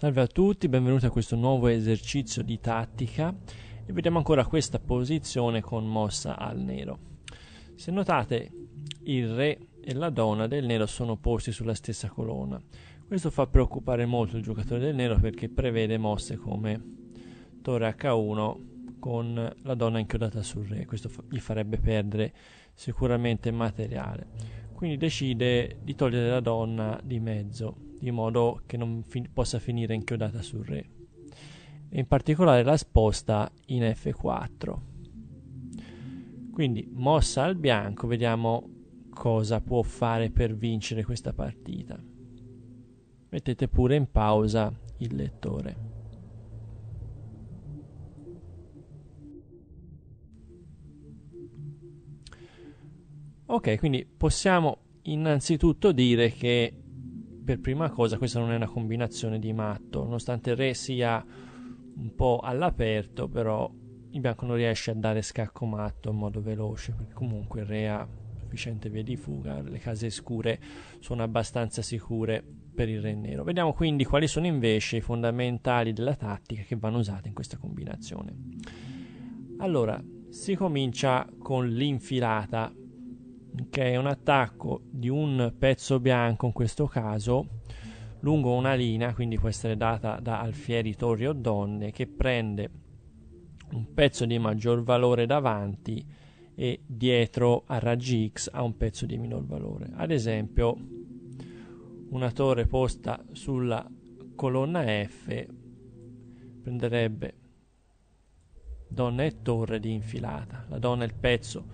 Salve a tutti, benvenuti a questo nuovo esercizio di tattica e vediamo ancora questa posizione con mossa al nero. Se notate il re e la donna del nero sono posti sulla stessa colonna. Questo fa preoccupare molto il giocatore del nero perché prevede mosse come torre h1 con la donna inchiodata sul re, questo gli farebbe perdere sicuramente materiale. Quindi decide di togliere la donna di mezzo di modo che non fi- possa finire inchiodata sul re. In particolare la sposta in F4. Quindi mossa al bianco, vediamo cosa può fare per vincere questa partita. Mettete pure in pausa il lettore. Ok, quindi possiamo innanzitutto dire che per prima cosa questa non è una combinazione di matto, nonostante il re sia un po' all'aperto, però il bianco non riesce a dare scacco matto in modo veloce, perché comunque il re ha sufficiente via di fuga, le case scure sono abbastanza sicure per il re nero. Vediamo quindi quali sono invece i fondamentali della tattica che vanno usate in questa combinazione. Allora, si comincia con l'infilata che è un attacco di un pezzo bianco in questo caso lungo una linea, quindi può essere data da alfieri, torri o donne, che prende un pezzo di maggior valore davanti e dietro a raggi X ha un pezzo di minor valore. Ad esempio, una torre posta sulla colonna F prenderebbe donna e torre di infilata. La donna è il pezzo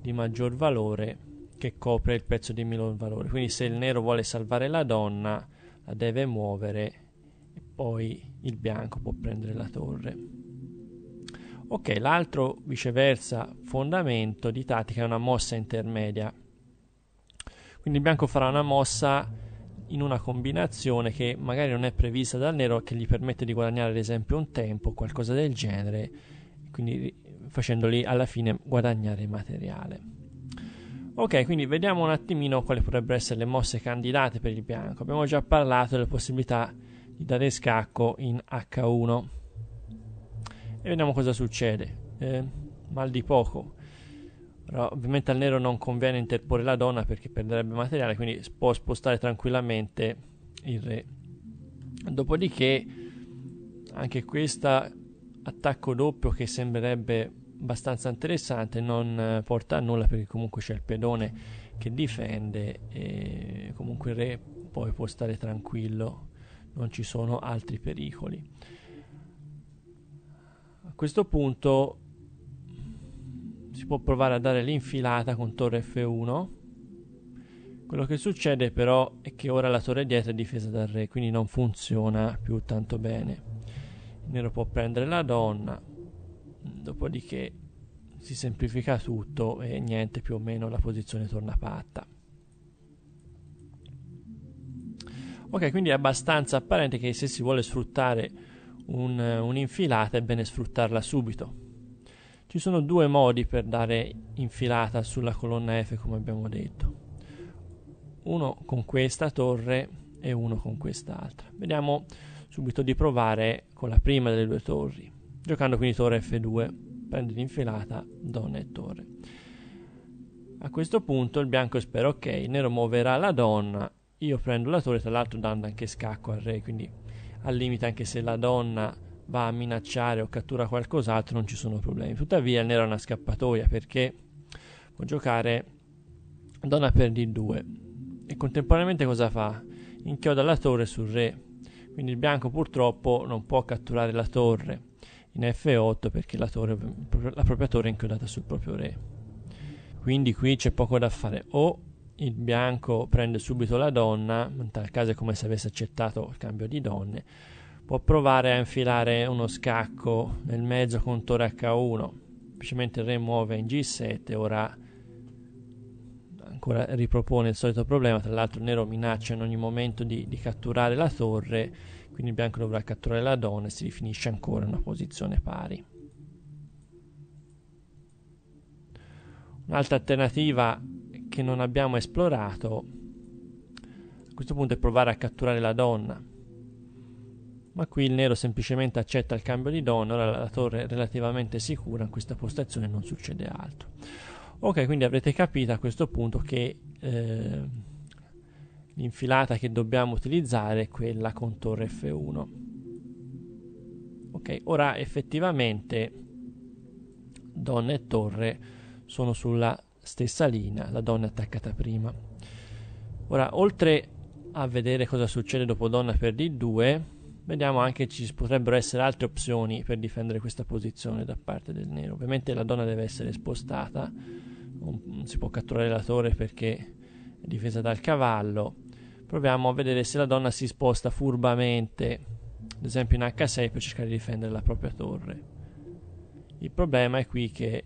di maggior valore che copre il pezzo di minor valore. Quindi se il nero vuole salvare la donna, la deve muovere e poi il bianco può prendere la torre. Ok, l'altro viceversa fondamento di tattica è una mossa intermedia. Quindi il bianco farà una mossa in una combinazione che magari non è prevista dal nero che gli permette di guadagnare ad esempio un tempo, o qualcosa del genere, quindi facendoli alla fine guadagnare materiale. Ok, quindi vediamo un attimino quali potrebbero essere le mosse candidate per il bianco. Abbiamo già parlato delle possibilità di dare scacco in H1 e vediamo cosa succede. Eh, mal di poco. Però, ovviamente al nero non conviene interporre la donna perché perderebbe materiale, quindi può spostare tranquillamente il re. Dopodiché anche questo attacco doppio che sembrerebbe abbastanza interessante, non eh, porta a nulla perché comunque c'è il pedone che difende e comunque il re poi può stare tranquillo, non ci sono altri pericoli. A questo punto si può provare a dare l'infilata con torre F1. Quello che succede però è che ora la torre dietro è difesa dal re, quindi non funziona più tanto bene. Il nero può prendere la donna, dopodiché si semplifica tutto e niente più o meno la posizione torna patta ok quindi è abbastanza apparente che se si vuole sfruttare un, un'infilata è bene sfruttarla subito ci sono due modi per dare infilata sulla colonna F come abbiamo detto uno con questa torre e uno con quest'altra vediamo subito di provare con la prima delle due torri Giocando quindi torre F2, prende l'infilata donna e torre. A questo punto il bianco spera ok, il nero muoverà la donna, io prendo la torre, tra l'altro dando anche scacco al re, quindi al limite anche se la donna va a minacciare o cattura qualcos'altro non ci sono problemi. Tuttavia il nero ha una scappatoia perché può giocare donna per d2 e contemporaneamente cosa fa? Inchioda la torre sul re, quindi il bianco purtroppo non può catturare la torre in F8 perché la, torre, la propria torre è inchiodata sul proprio re. Quindi qui c'è poco da fare. O il bianco prende subito la donna, in tal caso è come se avesse accettato il cambio di donne, può provare a infilare uno scacco nel mezzo con torre H1, semplicemente il re muove in G7, ora ancora ripropone il solito problema, tra l'altro il nero minaccia in ogni momento di, di catturare la torre quindi il bianco dovrà catturare la donna e si rifinisce ancora in una posizione pari. Un'altra alternativa che non abbiamo esplorato a questo punto è provare a catturare la donna. Ma qui il nero semplicemente accetta il cambio di donna, ora la torre è relativamente sicura, in questa postazione non succede altro. Ok, quindi avrete capito a questo punto che eh, l'infilata che dobbiamo utilizzare è quella con torre F1 ok ora effettivamente donna e torre sono sulla stessa linea la donna è attaccata prima ora oltre a vedere cosa succede dopo donna per d2 vediamo anche ci potrebbero essere altre opzioni per difendere questa posizione da parte del nero ovviamente la donna deve essere spostata non si può catturare la torre perché è difesa dal cavallo proviamo a vedere se la donna si sposta furbamente, ad esempio in H6 per cercare di difendere la propria torre. Il problema è qui che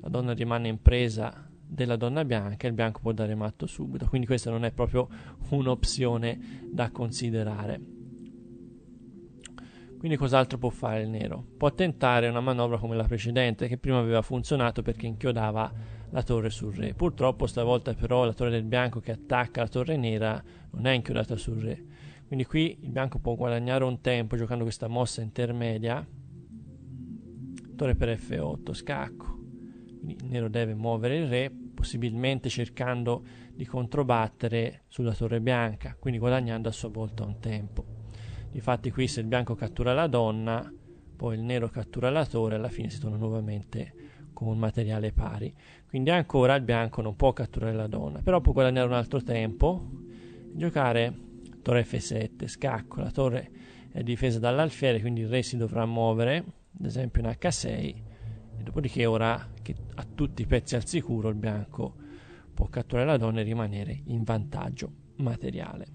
la donna rimane in presa della donna bianca e il bianco può dare matto subito, quindi questa non è proprio un'opzione da considerare. Quindi cos'altro può fare il nero? Può tentare una manovra come la precedente che prima aveva funzionato perché inchiodava la torre sul re. Purtroppo stavolta però la torre del bianco che attacca la torre nera non è inchiodata sul re. Quindi qui il bianco può guadagnare un tempo giocando questa mossa intermedia. Torre per F8, scacco. Quindi il nero deve muovere il re, possibilmente cercando di controbattere sulla torre bianca, quindi guadagnando a sua volta un tempo. Infatti qui se il bianco cattura la donna, poi il nero cattura la torre, alla fine si torna nuovamente con un materiale pari. Quindi ancora il bianco non può catturare la donna, però può guadagnare un altro tempo, giocare torre f7, scacco, la torre è difesa dall'alfiere, quindi il re si dovrà muovere, ad esempio in h6, e dopodiché ora che ha tutti i pezzi al sicuro il bianco può catturare la donna e rimanere in vantaggio materiale.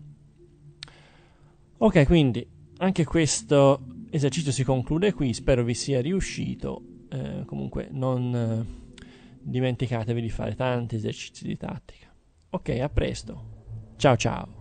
Ok, quindi anche questo esercizio si conclude qui, spero vi sia riuscito eh, comunque non eh, dimenticatevi di fare tanti esercizi di tattica. Ok, a presto. Ciao ciao.